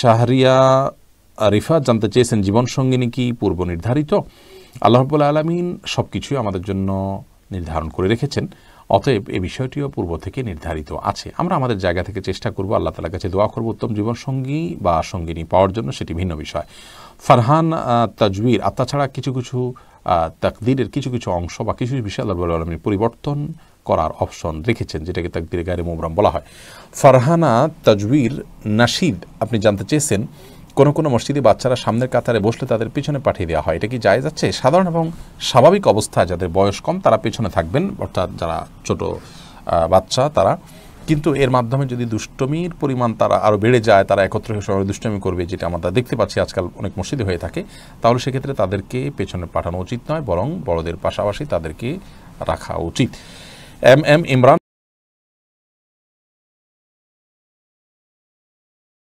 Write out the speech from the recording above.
শাহরিয়া আরিফা জানতে চেয়েছেন জীবনসঙ্গিনী কি পূর্ব নির্ধারিত আল্লাহবুল আলমিন সব কিছুই আমাদের জন্য নির্ধারণ করে রেখেছেন অতএব এ বিষয়টিও পূর্ব থেকে নির্ধারিত আছে আমরা আমাদের জায়গা থেকে চেষ্টা করব আল্লাহ তালার কাছে দোয়া করব উত্তম জীবনসঙ্গী বা সঙ্গিনী পাওয়ার জন্য সেটি ভিন্ন বিষয় ফারহান তাজবির আর তাছাড়া কিছু কিছু তাকদিরের কিছু কিছু অংশ বা কিছু বিষয় আল্লাহবুল আলমীর পরিবর্তন করার অপশন রেখেছেন যেটাকে তাকবির গায়ে মোমরাম বলা হয় ফারহানা তাজবির নাসিদ আপনি জানতে চেয়েছেন কোনো কোনো মসজিদে বাচ্চারা সামনের কাতারে বসলে তাদের পিছনে পাঠিয়ে দেওয়া হয় এটা কি যায় যাচ্ছে সাধারণ এবং স্বাভাবিক অবস্থায় যাদের বয়স কম তারা পেছনে থাকবেন অর্থাৎ যারা ছোট বাচ্চা তারা কিন্তু এর মাধ্যমে যদি দুষ্টমির পরিমাণ তারা আরও বেড়ে যায় তারা একত্রে সবাই দুষ্টমি করবে যেটা আমরা দেখতে পাচ্ছি আজকাল অনেক মসজিদে হয়ে থাকে তাহলে সেক্ষেত্রে তাদেরকে পেছনে পাঠানো উচিত নয় বরং বড়দের পাশাপাশি তাদেরকে রাখা উচিত ام ام عمران